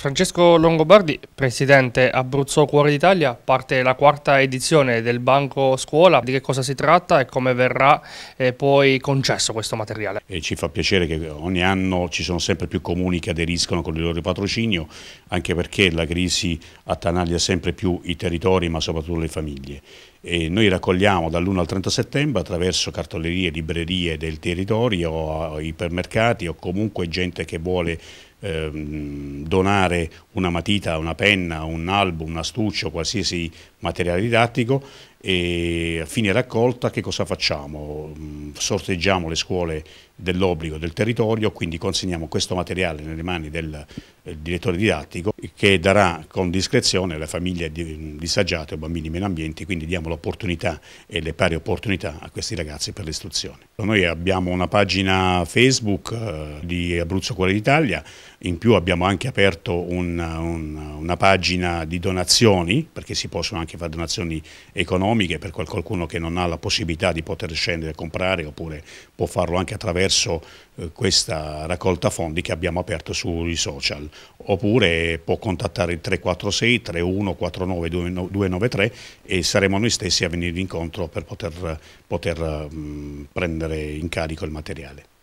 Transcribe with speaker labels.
Speaker 1: Francesco Longobardi, presidente Abruzzo Cuore d'Italia, parte la quarta edizione del Banco Scuola. Di che cosa si tratta e come verrà eh, poi concesso questo materiale?
Speaker 2: E ci fa piacere che ogni anno ci sono sempre più comuni che aderiscono con il loro patrocinio, anche perché la crisi attanaglia sempre più i territori ma soprattutto le famiglie. E noi raccogliamo dall'1 al 30 settembre attraverso cartolerie, librerie del territorio, ipermercati o comunque gente che vuole Ehm, donare una matita, una penna, un album, un astuccio, qualsiasi materiale didattico e a fine raccolta che cosa facciamo? Mm, sorteggiamo le scuole dell'obbligo del territorio, quindi consegniamo questo materiale nelle mani del direttore didattico che darà con discrezione alle famiglie disagiate o bambini meno ambienti, quindi diamo l'opportunità e le pari opportunità a questi ragazzi per l'istruzione. Noi abbiamo una pagina Facebook eh, di Abruzzo Cuore d'Italia in più abbiamo anche aperto una, una, una pagina di donazioni, perché si possono anche fare donazioni economiche per qualcuno che non ha la possibilità di poter scendere a comprare oppure può farlo anche attraverso eh, questa raccolta fondi che abbiamo aperto sui social, oppure può contattare il 346 3149 293 e saremo noi stessi a venire incontro per poter, poter mh, mm, prendere in carico il materiale.